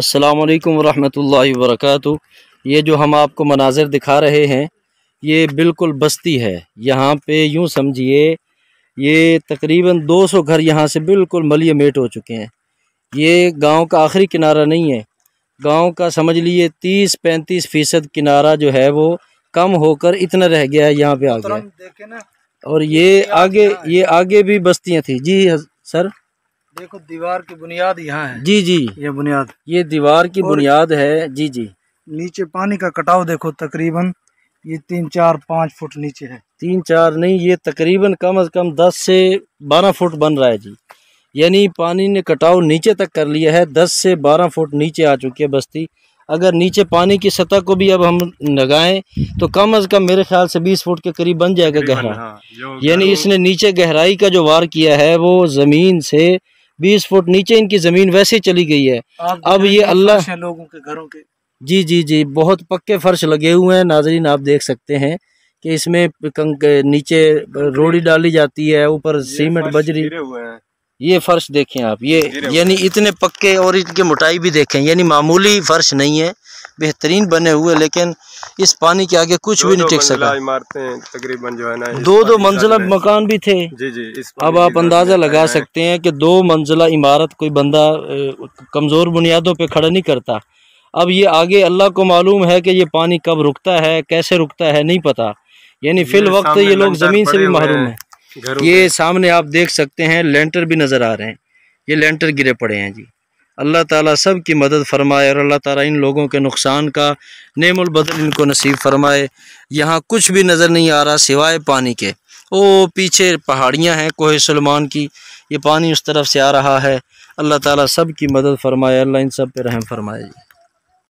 अस्सलाम वालेकुम रहमतुल्लाहि वरकत ये जो हम आपको मनाजिर दिखा रहे हैं ये बिल्कुल बस्ती है यहाँ पे यूँ समझिए ये तकरीबन 200 घर यहाँ से बिल्कुल मलिए मेट हो चुके हैं ये गांव का आखिरी किनारा नहीं है गांव का समझ लिए 30-35 फ़ीसद किनारा जो है वो कम होकर इतना रह गया है यहाँ पर आ गया और ये आगे ये आगे भी बस्तियाँ थी जी सर देखो दीवार की बुनियाद यहाँ है जी जी ये बुनियाद ये दीवार की बुनियाद है जी जी नीचे पानी का कटाव देखो तकरीबन ये तीन चार पाँच फुट नीचे है तीन चार नहीं ये तकरीबन कम अज कम दस से बारह फुट बन रहा है जी यानी पानी ने कटाव नीचे तक कर लिया है दस से बारह फुट नीचे आ चुकी है बस्ती अगर नीचे पानी की सतह को भी अब हम लगाएं तो कम अज कम मेरे ख्याल से बीस फुट के करीब बन जाएगा गहरा हाँ, यानी इसने नीचे गहराई का जो वार किया है वो ज़मीन से बीस फुट नीचे इनकी ज़मीन वैसे चली गई है अब ये अल्लाह लोगों के घरों के जी जी जी बहुत पक्के फर्श लगे हुए हैं नाजरीन आप देख सकते हैं कि इसमें कंक नीचे रोड़ी डाली जाती है ऊपर सीमेंट बजरी ये फर्श देखें आप ये यानी इतने पक्के और इनकी मोटाई भी देखें यानी मामूली फर्श नहीं है बेहतरीन बने हुए लेकिन इस पानी के आगे कुछ भी नहीं टिक सका मारते हैं तकरीबन जो है ना दो दो मंजिला मकान भी थे जी जी इस अब आप अंदाज़ा लगा सकते हैं कि दो मंजिला इमारत कोई बंदा कमज़ोर बुनियादों पर खड़ा नहीं करता अब ये आगे अल्लाह को मालूम है कि ये पानी कब रुकता है कैसे रुकता है नहीं पता यानी फिल वक्त ये लोग ज़मीन से भी महरूम है ये सामने आप देख सकते हैं लेंटर भी नज़र आ रहे हैं ये लेंटर गिरे पड़े हैं जी अल्लाह ताला सब की मदद फरमाए और अल्लाह ताला इन लोगों के नुकसान का बदल इनको नसीब फरमाए यहाँ कुछ भी नज़र नहीं आ रहा सिवाय पानी के ओ पीछे पहाड़ियाँ हैं कोहे सलमान की ये पानी उस तरफ से आ रहा है अल्लाह ताला सब की मदद फरमाए अल्लाह इन सब पे रहम फरमाए